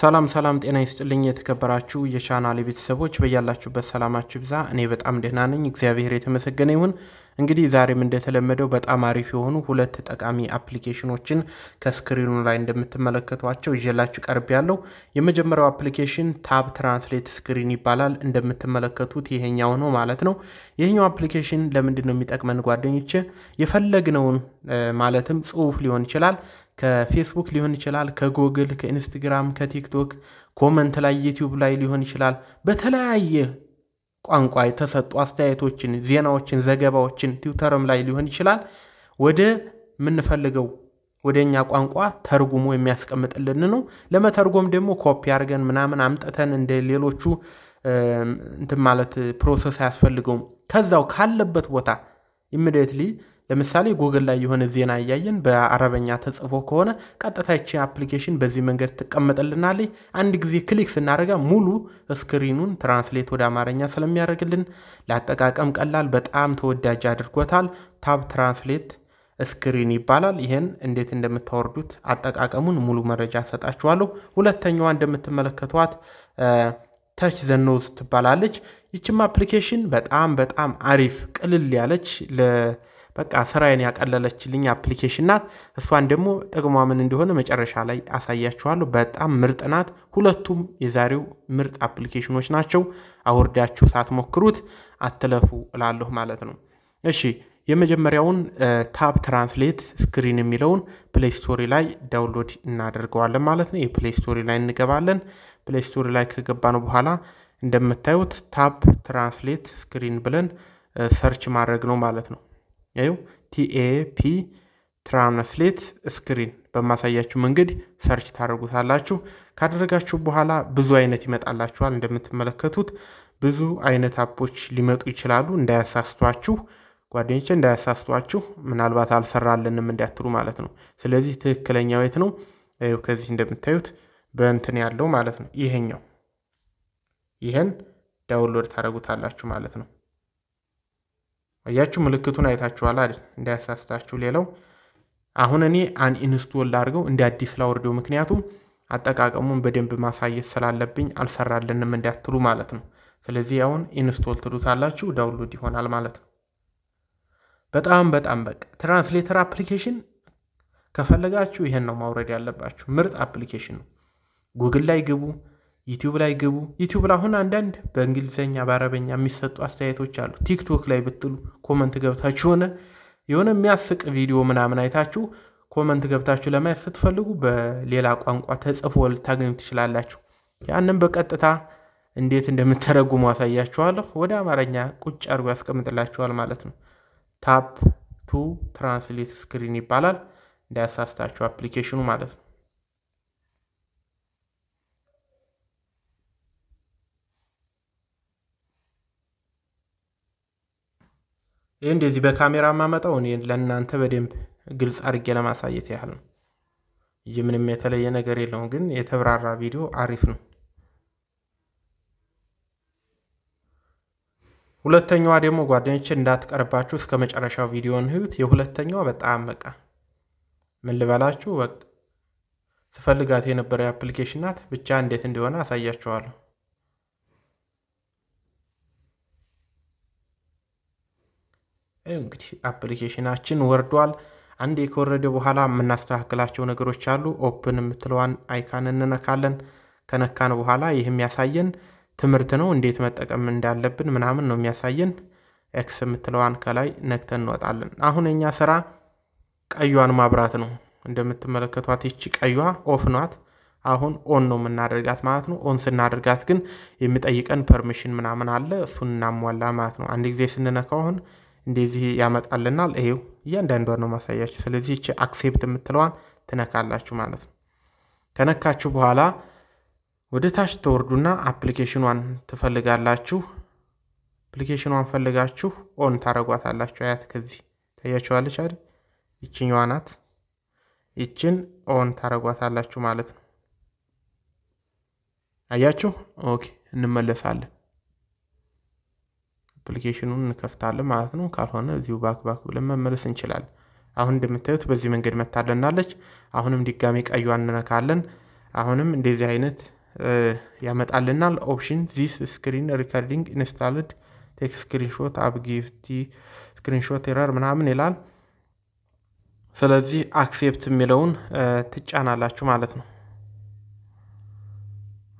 ሰላም ሰላም፣ ጤና ይስጥልኝ የተከበራችሁ የቻናል ቤተሰቦች በያላችሁበት ሰላማችሁ ብዛ። እኔ በጣም ደህና ነኝ፣ እግዚአብሔር የተመሰገነ ይሁን። እንግዲህ ዛሬም እንደተለመደው በጣም አሪፍ የሆኑ ሁለት ጠቃሚ አፕሊኬሽኖችን ከስክሪኑ ላይ እንደምትመለከቷቸው ይዤላችሁ ቀርብ ያለው የመጀመሪያው አፕሊኬሽን ታብ ትራንስሌት ስክሪን ይባላል። እንደምትመለከቱት ይሄኛው ነው ማለት ነው። ይሄኛው አፕሊኬሽን ለምንድን ነው የሚጠቅመን ጓደኞች? የፈለግነውን ማለትም ጽሁፍ ሊሆን ይችላል ከፌስቡክ ሊሆን ይችላል፣ ከጎግል፣ ከኢንስትግራም፣ ከቲክቶክ፣ ኮመንት ላይ ዩቲዩብ ላይ ሊሆን ይችላል። በተለያየ ቋንቋ የተሰጡ አስተያየቶችን፣ ዜናዎችን፣ ዘገባዎችን ትዊተርም ላይ ሊሆን ይችላል ወደ ምንፈልገው ወደ እኛ ቋንቋ ተርጉሞ የሚያስቀምጥልን ነው። ለመተርጎም ደግሞ ኮፒ አድርገን ምናምን አምጥተን እንደ ሌሎቹ እንትን ማለት ፕሮሰስ አያስፈልገውም። ከዛው ካለበት ቦታ ኢሚዲየትሊ ለምሳሌ ጉግል ላይ የሆነ ዜና እያየን በአረበኛ ተጽፎ ከሆነ ቀጥታ ይቺ አፕሊኬሽን በዚህ መንገድ ትቀመጥልናለች። አንድ ጊዜ ክሊክ ስናደርጋ ሙሉ ስክሪኑን ትራንስሌት ወደ አማርኛ ስለሚያደርግልን ለአጠቃቀም ቀላል፣ በጣም ተወዳጅ አድርጎታል። ታብ ትራንስሌት ስክሪን ይባላል። ይህን እንዴት እንደምታወርዱት አጠቃቀሙን ሙሉ መረጃ ሰጣችኋለሁ። ሁለተኛዋ እንደምትመለከቷት ተች ዘኖዝ ትባላለች። ይችም አፕሊኬሽን በጣም በጣም አሪፍ ቅልል ያለች በቃ ስራዬን ያቀለለችልኝ አፕሊኬሽን ናት። እሷን ደግሞ ጥቅሟ ምን እንደሆነ መጨረሻ ላይ አሳያችኋለሁ። በጣም ምርጥ ናት። ሁለቱም የዛሬው ምርጥ አፕሊኬሽኖች ናቸው። አውርዳችሁ ሳትሞክሩት አትለፉ እላለሁ ማለት ነው። እሺ የመጀመሪያውን ታብ ትራንስሌት ስክሪን የሚለውን ፕሌይ ስቶሪ ላይ ዳውንሎድ እናደርገዋለን ማለት ነው። የፕሌይ ስቶሪ ላይ እንገባለን። ፕሌይ ስቶሪ ላይ ከገባን በኋላ እንደምታዩት ታብ ትራንስሌት ስክሪን ብለን ሰርች ማድረግ ነው ማለት ነው። ያዩ ቲኤፒ ትራንስሌት ስክሪን በማሳያችሁ መንገድ ሰርች ታደርጉታላችሁ። ካደረጋችሁ በኋላ ብዙ አይነት ይመጣላችኋል። እንደምትመለከቱት ብዙ አይነት አፖች ሊመጡ ይችላሉ። እንዳያሳስቷችሁ ጓደኞች እንዳያሳስቷችሁ፣ ምናልባት አልሰራልንም እንዳትሉ ማለት ነው። ስለዚህ ትክክለኛ የት ነው? ከዚህ እንደምታዩት በእንትን ያለው ማለት ነው። ይሄኛው ይህን ዳውንሎድ ታደርጉታላችሁ ማለት ነው። እያችሁ ምልክቱን አይታችኋል አይደል? እንዳያሳስታችሁ። ሌላው አሁን እኔ አን ኢንስቶል ላድርገው እንደ አዲስ ላወርደው፣ ምክንያቱም አጠቃቀሙን በደንብ ማሳየት ስላለብኝ አልሰራልንም እንዳትሉ ማለት ነው። ስለዚህ አሁን ኢንስቶል ትሉታላችሁ፣ ዳውንሎድ ይሆናል ማለት ነው። በጣም በጣም በቃ ትራንስሌተር አፕሊኬሽን ከፈለጋችሁ ይሄን ነው ማውረድ ያለባችሁ። ምርጥ አፕሊኬሽን ነው። ጉግል ላይ ግቡ። ዩቲዩብ ላይ ግቡ። ዩቲዩብ ላይ አሁን አንዳንድ በእንግሊዝኛ በአረበኛ የሚሰጡ አስተያየቶች አሉ። ቲክቶክ ላይ ብትሉ ኮመንት ገብታችሁ ሆነ የሆነ የሚያስቅ ቪዲዮ ምናምን አይታችሁ ኮመንት ገብታችሁ ለማየት ስትፈልጉ በሌላ ቋንቋ ተጽፎ ልታገኙ ትችላላችሁ። ያንን በቀጥታ እንዴት እንደምተረጉሙ አሳያችኋለሁ። ወደ አማርኛ ቁጭ አድርጎ ያስቀምጥላችኋል ማለት ነው። ታፕ ቱ ትራንስሌት ስክሪን ይባላል። እንዳያሳስታችሁ አፕሊኬሽኑ ማለት ነው። ይህ እንደዚህ በካሜራ የማመጣው እኔ ለእናንተ በደንብ ግልጽ አድርጌ ለማሳየት ያህል ነው እንጂ ምንም የተለየ ነገር የለውም። ግን የተብራራ ቪዲዮ አሪፍ ነው። ሁለተኛዋ ደግሞ ጓደኞች እንዳትቀርባችሁ እስከ መጨረሻው ቪዲዮን ህዩት። የሁለተኛዋ በጣም በቃ ምን ልበላችሁ ስፈልጋት የነበረ የአፕሊኬሽን ናት። ብቻ እንዴት እንደሆነ አሳያችኋለሁ። እንግዲህ አፕሊኬሽናችን ወርዷል። አንዴ ከወረደ በኋላ የምናስተካክላቸው ነገሮች አሉ። ኦፕን የምትለዋን አይካን እንነካለን። ከነካን በኋላ ይህ የሚያሳየን ትምህርት ነው፣ እንዴት መጠቀም እንዳለብን ምናምን ነው የሚያሳየን። ኤክስ የምትለዋን ከላይ ነክተን እንወጣለን። አሁን እኛ ስራ ቀዩን ማብራት ነው። እንደምትመለከቷት ይቺ ቀዩዋ ኦፍ ናት። አሁን ኦን ነው የምናደርጋት ማለት ነው። ኦን ስናደርጋት ግን የሚጠይቀን ፐርሚሽን ምናምን አለ። እሱን እናሟላ ማለት ነው። አንድ ጊዜ ስንነካው አሁን እንደዚህ ያመጣልናል። ይሄው እያንዳንዷ ነው ማሳያችሁ። ስለዚህ ይቺ አክሴፕት የምትለዋን ትነካላችሁ ማለት ነው። ከነካችሁ በኋላ ወደ ታች ተወርዱና አፕሊኬሽኗን ትፈልጋላችሁ። አፕሊኬሽኗን ፈልጋችሁ ኦን ታደረጓታላችሁ። አያት ከዚህ ታያችኋለች አይደል? ይችኛዋ ናት። ይችን ኦን ታደረጓታላችሁ ማለት ነው። አያችሁ። ኦኬ እንመለሳለን። አፕሊኬሽኑን እንከፍታለን ማለት ነው። ካልሆነ እዚሁ ባክ ባክ ብለን መመለስ እንችላለን። አሁን እንደምታዩት በዚህ መንገድ መታለናለች። አሁንም ድጋሚ ቀዩ አንነካለን። አሁንም እንደዚህ አይነት ያመጣልናል። ኦፕሽን ዚስ ስክሪን ሪከርዲንግ ኢንስታልድ ቴክ ስክሪንሾት አብ ስክሪንሾት ኤረር ምናምን ይላል። ስለዚህ አክሴፕት የሚለውን ትጫናላችሁ ማለት ነው።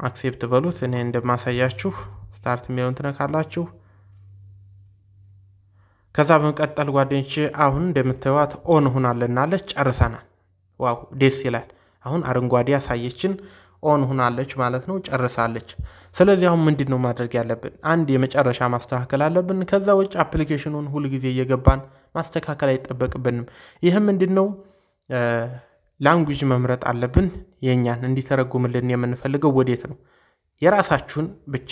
አክሴፕት በሉት። እኔ እንደማሳያችሁ ስታርት የሚለውን ትነካላችሁ። ከዛ በመቀጠል ጓደኞች አሁን እንደምታዩት ኦን ሁናለናለች። ጨርሰናል። ዋው ደስ ይላል። አሁን አረንጓዴ ያሳየችን ኦን ሁናለች ማለት ነው፣ ጨርሳለች። ስለዚህ አሁን ምንድን ነው ማድረግ ያለብን? አንድ የመጨረሻ ማስተካከል አለብን። ከዛ ውጭ አፕሊኬሽኑን ሁልጊዜ እየገባን ማስተካከል አይጠበቅብንም። ይህም ምንድን ነው ላንጉጅ መምረጥ አለብን። የእኛን እንዲተረጉምልን የምንፈልገው ወዴት ነው? የራሳችሁን ብቻ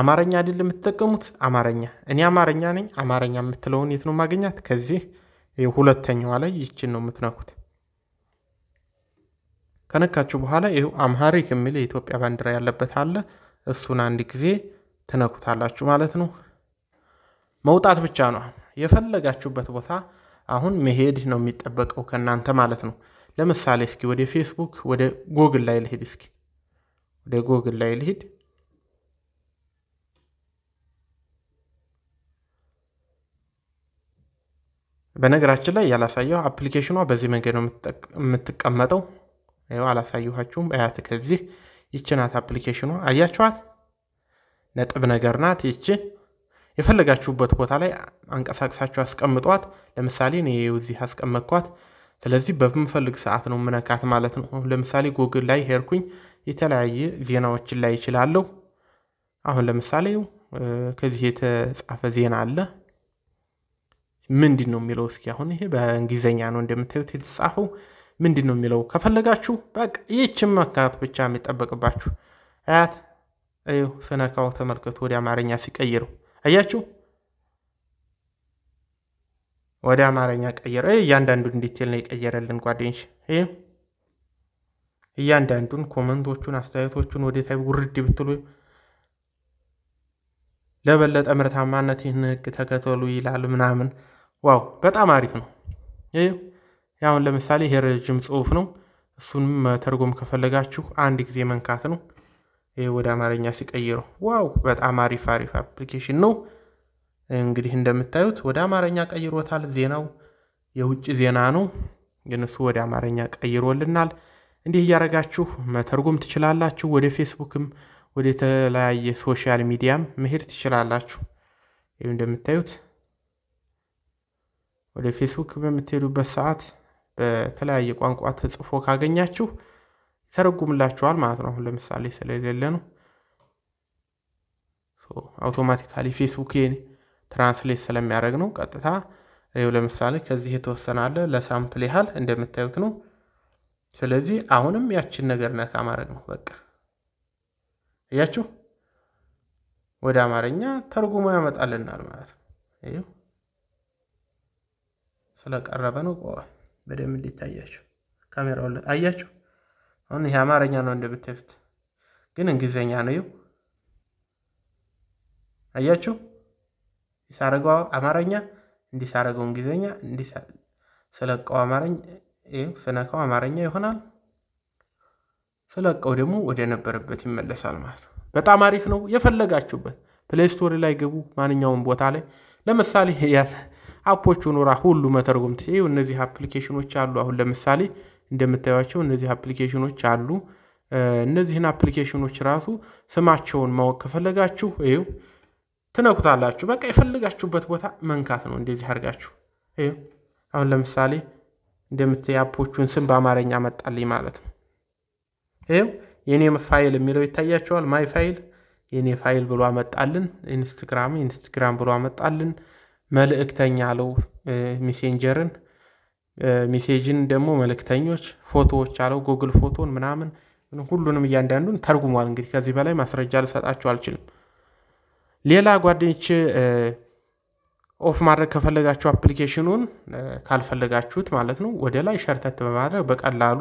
አማርኛ አይደል የምትጠቀሙት? አማርኛ እኔ አማርኛ ነኝ። አማርኛ የምትለውን የት ነው ማግኛት? ከዚህ ሁለተኛዋ ላይ ይችን ነው የምትነኩት። ከነካችሁ በኋላ ይኸው አምሃሪክ የሚል የኢትዮጵያ ባንዲራ ያለበት አለ። እሱን አንድ ጊዜ ትነኩታላችሁ ማለት ነው። መውጣት ብቻ ነው። የፈለጋችሁበት ቦታ አሁን መሄድ ነው የሚጠበቀው ከእናንተ ማለት ነው። ለምሳሌ እስኪ ወደ ፌስቡክ፣ ወደ ጎግል ላይ ልሄድ። እስኪ ወደ ጎግል ላይ ልሄድ። በነገራችን ላይ ያላሳየው አፕሊኬሽኗ በዚህ መንገድ ነው የምትቀመጠው። ይኸው አላሳየኋችሁም። አያት ከዚህ ይችናት ናት አፕሊኬሽኗ። አያችኋት? ነጥብ ነገር ናት ይቺ። የፈለጋችሁበት ቦታ ላይ አንቀሳቅሳችሁ አስቀምጧት። ለምሳሌ እኔ እዚህ አስቀመጥኳት። ስለዚህ በምፈልግ ሰዓት ነው ምነካት ማለት ነው። ለምሳሌ ጉግል ላይ ሄርኩኝ የተለያየ ዜናዎችን ላይ ይችላለሁ። አሁን ለምሳሌ ከዚህ የተጻፈ ዜና አለ። ምንድን ነው የሚለው እስኪ አሁን ይሄ በእንግሊዝኛ ነው እንደምታዩት የተጻፈው ምንድን ነው የሚለው ከፈለጋችሁ በቃ ይህችን መካት ብቻ የሚጠበቅባችሁ አያት ይኸው ስነካው ተመልከቱ ወደ አማርኛ ሲቀይረው አያችሁ ወደ አማርኛ ቀየረ እያንዳንዱን ዲቴል ነው የቀየረልን ጓደኞች እያንዳንዱን ኮመንቶቹን አስተያየቶቹን ወደ ታይ ውርድ ብትሉ ለበለጠ ምርታማነት ይህን ህግ ተከተሉ ይላል ምናምን ዋው በጣም አሪፍ ነው። አሁን ለምሳሌ ይሄ ረጅም ጽሁፍ ነው። እሱንም መተርጎም ከፈለጋችሁ አንድ ጊዜ መንካት ነው። ወደ አማርኛ ሲቀይረው ዋው በጣም አሪፍ አሪፍ አፕሊኬሽን ነው። እንግዲህ እንደምታዩት ወደ አማርኛ ቀይሮታል። ዜናው የውጭ ዜና ነው፣ ግን እሱ ወደ አማርኛ ቀይሮልናል። እንዲህ እያደረጋችሁ መተርጎም ትችላላችሁ። ወደ ፌስቡክም ወደ የተለያየ ሶሻል ሚዲያም መሄድ ትችላላችሁ። ይህ እንደምታዩት ወደ ፌስቡክ በምትሄዱበት ሰዓት በተለያየ ቋንቋ ተጽፎ ካገኛችሁ ይተረጉምላችኋል ማለት ነው። ለምሳሌ ስለሌለ ነው አውቶማቲካሊ ፌስቡክ ትራንስሌት ስለሚያደርግ ነው። ቀጥታ ይኸው ለምሳሌ ከዚህ የተወሰነ አለ ለሳምፕል ያህል እንደምታዩት ነው። ስለዚህ አሁንም ያችን ነገር ነካ ማድረግ ነው። በቃ እያችሁ ወደ አማርኛ ተርጉሞ ያመጣልናል ማለት ነው። ስለቀረበ ነው። ቆ በደንብ እንዲታያችሁ ካሜራው ላይ አያቸው። አሁን ይሄ አማርኛ ነው እንደምትስት ግን እንግሊዝኛ ነው። ይው አያችሁ። ይሳረገው አማርኛ እንዲሳረገው እንግሊዝኛ እንዲሳ ስለቀው አማርኛ ይኸው ስነካው አማርኛ ይሆናል። ስለቀው ደግሞ ወደ ነበረበት ይመለሳል ማለት ነው። በጣም አሪፍ ነው። የፈለጋችሁበት ፕሌይ ስቶሪ ላይ ግቡ፣ ማንኛውም ቦታ ላይ ለምሳሌ አፖቹን ኖራ ሁሉ መተርጎም ትችዩ። እነዚህ አፕሊኬሽኖች አሉ። አሁን ለምሳሌ እንደምታዩቸው እነዚህ አፕሊኬሽኖች አሉ። እነዚህን አፕሊኬሽኖች ራሱ ስማቸውን ማወቅ ከፈለጋችሁ ይው ትነኩታላችሁ። በቃ የፈለጋችሁበት ቦታ መንካት ነው። እንደዚህ አድርጋችሁ ይው አሁን ለምሳሌ እንደምታዩ አፖቹን ስም በአማርኛ መጣልኝ ማለት ነው። ይው የኔም ፋይል የሚለው ይታያቸዋል። ማይ ፋይል የኔ ፋይል ብሎ አመጣልን። ኢንስትግራም ኢንስትግራም ብሎ አመጣልን። መልእክተኛ አለው ሜሴንጀርን። ሜሴጅን ደግሞ መልእክተኞች፣ ፎቶዎች አለው ጉግል ፎቶን ምናምን ሁሉንም እያንዳንዱን ተርጉሟል። እንግዲህ ከዚህ በላይ ማስረጃ ልሰጣችሁ አልችልም። ሌላ ጓደኞች ኦፍ ማድረግ ከፈለጋችሁ አፕሊኬሽኑን ካልፈለጋችሁት ማለት ነው ወደ ላይ ሸርተት በማድረግ በቀላሉ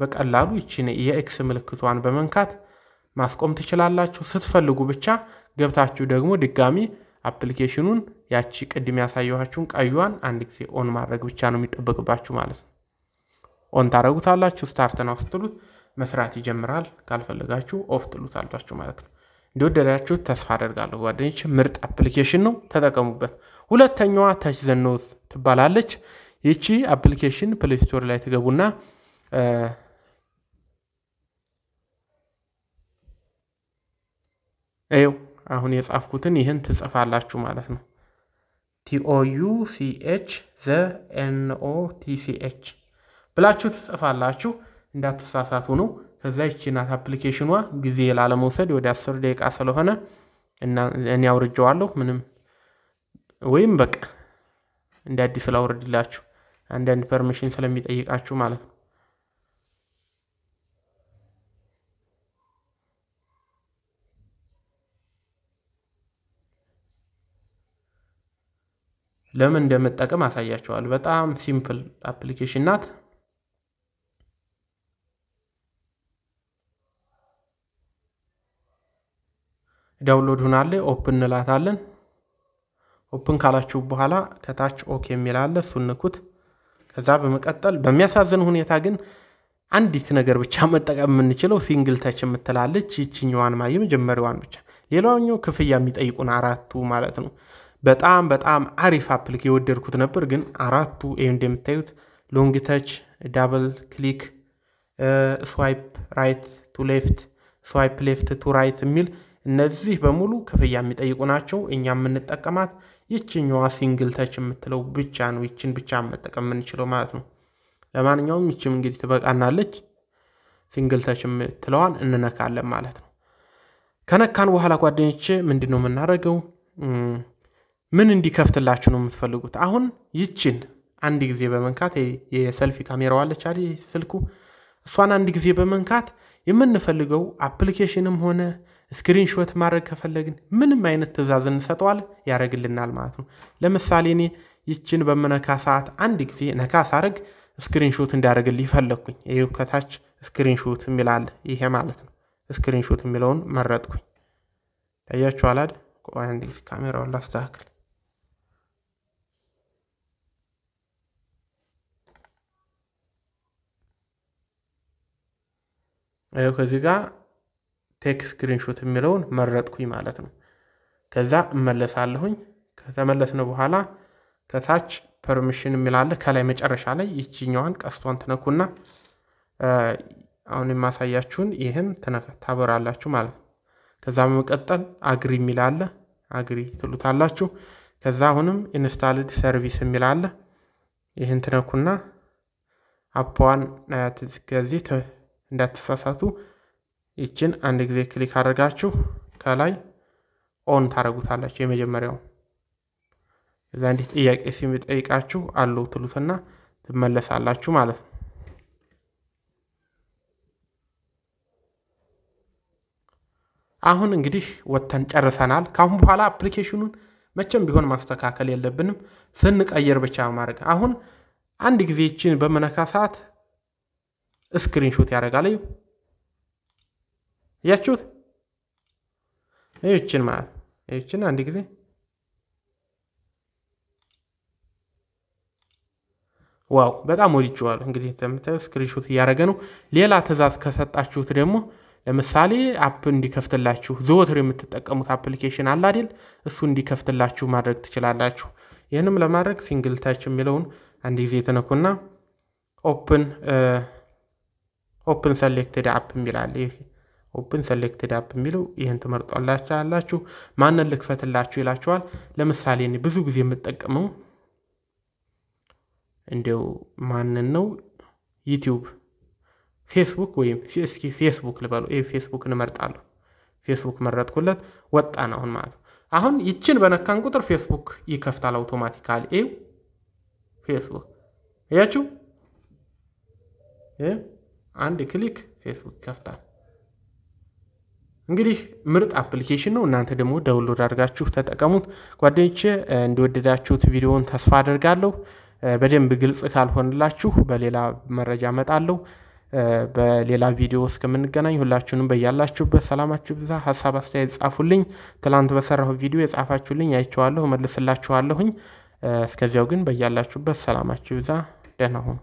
በቀላሉ ይችን የኤክስ ምልክቷን በመንካት ማስቆም ትችላላችሁ። ስትፈልጉ ብቻ ገብታችሁ ደግሞ ድጋሚ አፕሊኬሽኑን ያቺ ቅድም ያሳየኋችሁን ቀዩዋን አንድ ጊዜ ኦን ማድረግ ብቻ ነው የሚጠበቅባችሁ ማለት ነው። ኦን ታደረጉታላችሁ። ስታርት ናው ስትሉት መስራት ይጀምራል። ካልፈለጋችሁ ኦፍ ትሉት አላችሁ ማለት ነው። እንደወደዳችሁ ተስፋ አደርጋለሁ ጓደኞች። ምርጥ አፕሊኬሽን ነው፣ ተጠቀሙበት። ሁለተኛዋ ተች ዘኖዝ ትባላለች። ይቺ አፕሊኬሽን ፕሌስቶር ላይ ትገቡና ይኸው አሁን የጻፍኩትን ይህን ትጽፋላችሁ ማለት ነው። ቲኦዩ ሲኤች ዘ ኤንኦ ቲሲኤች ብላችሁ ትጽፋላችሁ። እንዳትሳሳቱ ነው። ከዛ ይችናት አፕሊኬሽኗ ጊዜ ላለመውሰድ ወደ አስር ደቂቃ ስለሆነ እኔ አውርጀዋለሁ። ምንም ወይም በቃ እንደ አዲስ ላውርድላችሁ አንዳንድ ፐርሚሽን ስለሚጠይቃችሁ ማለት ነው። ለምን እንደምጠቅም አሳያቸዋል። በጣም ሲምፕል አፕሊኬሽን ናት። ዳውንሎድ ሁናለ ኦፕን እንላታለን። ኦፕን ካላችሁ በኋላ ከታች ኦኬ የሚላለ እሱን ንኩት። ከዛ በመቀጠል በሚያሳዝን ሁኔታ ግን አንዲት ነገር ብቻ መጠቀም የምንችለው ሲንግል ተች የምትላለች ይችኛዋን የመጀመሪያዋን ብቻ። ሌላኛው ክፍያ የሚጠይቁን አራቱ ማለት ነው። በጣም በጣም አሪፍ አፕሊክ የወደድኩት ነበር። ግን አራቱ ይህ እንደምታዩት ሎንግ ተች፣ ዳብል ክሊክ፣ ስዋይፕ ራይት ቱ ሌፍት፣ ስዋይፕ ሌፍት ቱ ራይት የሚል እነዚህ በሙሉ ክፍያ የሚጠይቁ ናቸው። እኛ የምንጠቀማት ይችኛዋ ሲንግል ተች የምትለው ብቻ ነው። ይችን ብቻ መጠቀም የምንችለው ማለት ነው። ለማንኛውም ይችም እንግዲህ ትበቃናለች። ሲንግል ተች የምትለዋን እንነካለን ማለት ነው። ከነካን በኋላ ጓደኞቼ ምንድን ነው የምናደርገው? ምን እንዲከፍትላችሁ ነው የምትፈልጉት? አሁን ይችን አንድ ጊዜ በመንካት የሰልፊ ካሜራ አለች አይደል ስልኩ፣ እሷን አንድ ጊዜ በመንካት የምንፈልገው አፕሊኬሽንም ሆነ ስክሪንሾት ማድረግ ከፈለግን ምንም አይነት ትእዛዝ እንሰጠዋል ያደረግልናል ማለት ነው። ለምሳሌ እኔ ይችን በምነካ ሰዓት አንድ ጊዜ ነካ ሳረግ ስክሪንሾት እንዲያደርግልኝ ፈለግኩኝ። ይህ ከታች ስክሪንሾት የሚላል ይሄ ማለት ነው። ስክሪንሾት የሚለውን መረጥኩኝ። ታያችኋል አይደል? አንድ ጊዜ ካሜራውን ላስተካክል። ከዚህ ጋር ቴክ ስክሪንሾት የሚለውን መረጥኩኝ ማለት ነው። ከዛ እመለሳለሁኝ። ከተመለስን በኋላ ከታች ፐርሚሽን የሚላለ ከላይ መጨረሻ ላይ ይችኛዋን ቀስቷን ትነኩና አሁን የማሳያችሁን ይህን ታበራላችሁ ማለት ነው። ከዛ በመቀጠል አግሪ የሚላለ አግሪ ትሉታላችሁ። ከዛ አሁንም ኢንስታልድ ሰርቪስ የሚላለ ይህን ትነኩና አፖዋን ናያት ከዚህ እንዳትሳሳቱ ይችን አንድ ጊዜ ክሊክ አድርጋችሁ ከላይ ኦን ታደረጉታላችሁ። የመጀመሪያው እዛ እንዲህ ጥያቄ ሲጠይቃችሁ አለው ትሉትና ትመለሳላችሁ ማለት ነው። አሁን እንግዲህ ወጥተን ጨርሰናል። ካሁን በኋላ አፕሊኬሽኑን መቼም ቢሆን ማስተካከል የለብንም፣ ስንቀይር ብቻ ማድረግ። አሁን አንድ ጊዜ ይችን በመነካ ሰዓት ስክሪንሾት ያደርጋል። እዩ እያችሁት ይችን ማለት ይችን አንድ ጊዜ ዋው በጣም ወድጄዋለሁ። እንግዲህ እንደምታዩ ስክሪንሾት እያደረገ ነው። ሌላ ትዕዛዝ ከሰጣችሁት ደግሞ ለምሳሌ አፕ እንዲከፍትላችሁ ዘወትር የምትጠቀሙት አፕሊኬሽን አለ አይደል? እሱ እንዲከፍትላችሁ ማድረግ ትችላላችሁ። ይህንም ለማድረግ ሲንግል ታች የሚለውን አንድ ጊዜ ትነኩና ኦፕን ኦፕን ሰሌክትድ አፕ የሚላለ ኦፕን ሰሌክትድ አፕ የሚለው ይህን ትመርጧላችሁ አላችሁ ማንን ልክፈትላችሁ ይላችኋል። ለምሳሌ እኔ ብዙ ጊዜ የምጠቀመው እንዲው ማንን ነው ዩቲዩብ፣ ፌስቡክ ወይም እስኪ ፌስቡክ ልበሉ። ይህ ፌስቡክ እንመርጣለሁ። ፌስቡክ መረጥኩለት፣ ወጣን አሁን ማለት ነው። አሁን ይችን በነካን ቁጥር ፌስቡክ ይከፍታል አውቶማቲካሊ። ይው ፌስቡክ እያችሁ አንድ ክሊክ ፌስቡክ ይከፍታል። እንግዲህ ምርጥ አፕሊኬሽን ነው። እናንተ ደግሞ ዳውንሎድ አድርጋችሁ ተጠቀሙት። ጓደኞቼ እንደወደዳችሁት ቪዲዮውን ተስፋ አድርጋለሁ። በደንብ ግልጽ ካልሆንላችሁ በሌላ መረጃ እመጣለሁ። በሌላ ቪዲዮ እስከምንገናኝ ሁላችሁንም በያላችሁበት ሰላማችሁ ብዛ። ሀሳብ አስተያየት ጻፉልኝ። ትላንት በሰራሁ ቪዲዮ የጻፋችሁልኝ አይቼዋለሁ፣ መልስላችኋለሁኝ። እስከዚያው ግን በያላችሁበት ሰላማችሁ ብዛ። ደህና ሁኑ።